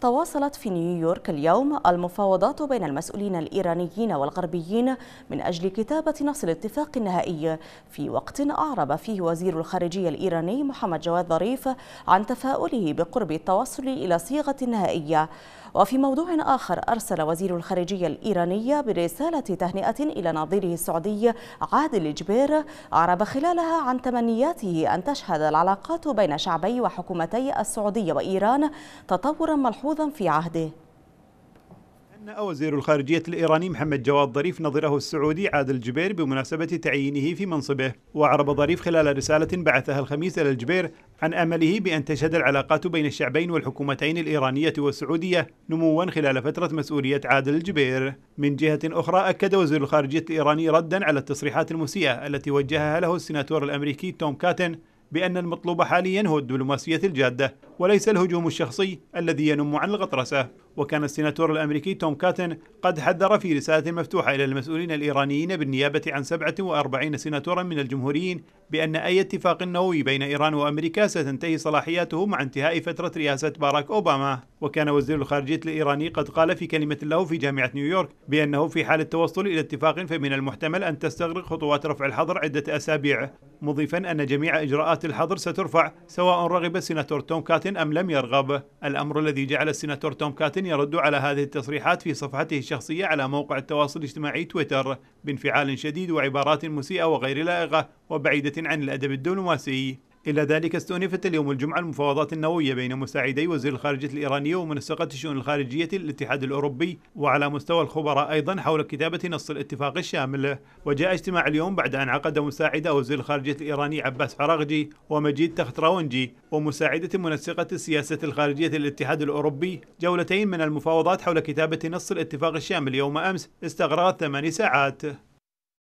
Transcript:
تواصلت في نيويورك اليوم المفاوضات بين المسؤولين الإيرانيين والغربيين من أجل كتابة نص الاتفاق النهائي في وقت أعرب فيه وزير الخارجية الإيراني محمد جواد ظريف عن تفاؤله بقرب التوصل إلى صيغة نهائية وفي موضوع آخر أرسل وزير الخارجية الإيرانية برسالة تهنئة إلى نظيره السعودي عادل جبير أعرب خلالها عن تمنياته أن تشهد العلاقات بين شعبي وحكومتي السعودية وإيران تطورا ملحوظا في عهده وزير الخارجية الإيراني محمد جواد ظريف نظره السعودي عادل جبير بمناسبة تعيينه في منصبه وأعرب ظريف خلال رسالة بعثها الخميس إلى الجبير عن امله بان تشهد العلاقات بين الشعبين والحكومتين الايرانيه والسعوديه نموا خلال فتره مسؤوليه عادل الجبير. من جهه اخرى اكد وزير الخارجيه الايراني ردا على التصريحات المسيئه التي وجهها له السناتور الامريكي توم كاتن بان المطلوب حاليا هو الدبلوماسيه الجاده وليس الهجوم الشخصي الذي ينم عن الغطرسة وكان السيناتور الأمريكي توم كاتن قد حذر في رسالة مفتوحة إلى المسؤولين الإيرانيين بالنيابة عن 47 سيناتورا من الجمهوريين بأن أي اتفاق نووي بين إيران وأمريكا ستنتهي صلاحياته مع انتهاء فترة رئاسة باراك أوباما وكان وزير الخارجية الإيراني قد قال في كلمة له في جامعة نيويورك بأنه في حال التوصل إلى اتفاق فمن المحتمل أن تستغرق خطوات رفع الحظر عدة أسابيع مضيفا أن جميع إجراءات الحظر سترفع سواء رغب السيناتور توم كاتن كاتن أم لم يرغب الأمر الذي جعل السناتور توم كاتن يرد على هذه التصريحات في صفحته الشخصية على موقع التواصل الاجتماعي تويتر بانفعال شديد وعبارات مسيئة وغير لائقة وبعيدة عن الأدب الدبلوماسي إلى ذلك استأنفت اليوم الجمعة المفاوضات النووية بين مساعدي وزير الخارجية الإيرانية ومنسقة الشؤون الخارجية للاتحاد الأوروبي وعلى مستوى الخبراء أيضا حول كتابة نص الاتفاق الشامل وجاء اجتماع اليوم بعد أن عقد مساعدة وزير الخارجية الإيراني عباس حراغجي ومجيد تختراونجي ومساعدة منسقة السياسة الخارجية للاتحاد الأوروبي جولتين من المفاوضات حول كتابة نص الاتفاق الشامل يوم أمس استغرقت ثماني ساعات